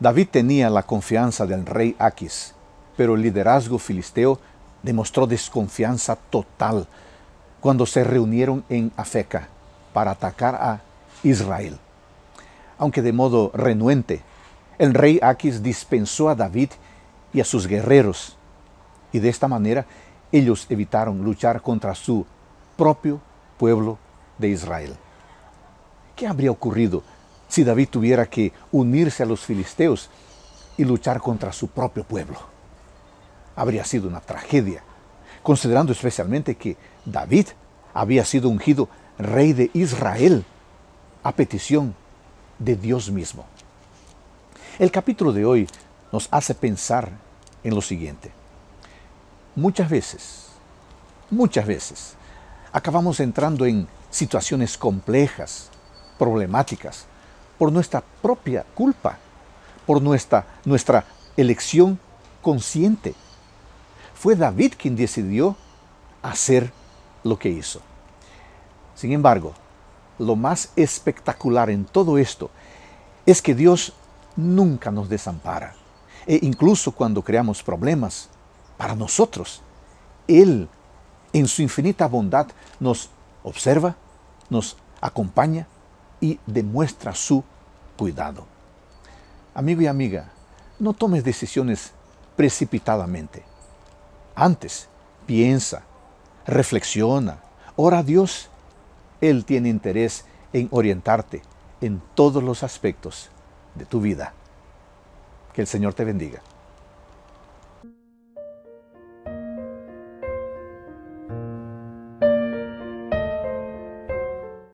David tenía la confianza del rey Aquis, pero el liderazgo filisteo demostró desconfianza total cuando se reunieron en Afeca para atacar a Israel. Aunque de modo renuente, el rey Aquis dispensó a David y a sus guerreros, y de esta manera ellos evitaron luchar contra su propio pueblo de Israel. ¿Qué habría ocurrido si David tuviera que unirse a los filisteos y luchar contra su propio pueblo. Habría sido una tragedia, considerando especialmente que David había sido ungido rey de Israel a petición de Dios mismo. El capítulo de hoy nos hace pensar en lo siguiente. Muchas veces, muchas veces, acabamos entrando en situaciones complejas, problemáticas, por nuestra propia culpa, por nuestra, nuestra elección consciente. Fue David quien decidió hacer lo que hizo. Sin embargo, lo más espectacular en todo esto es que Dios nunca nos desampara. E incluso cuando creamos problemas para nosotros, Él, en su infinita bondad, nos observa, nos acompaña, y demuestra su cuidado. Amigo y amiga, no tomes decisiones precipitadamente. Antes, piensa, reflexiona, ora a Dios. Él tiene interés en orientarte en todos los aspectos de tu vida. Que el Señor te bendiga.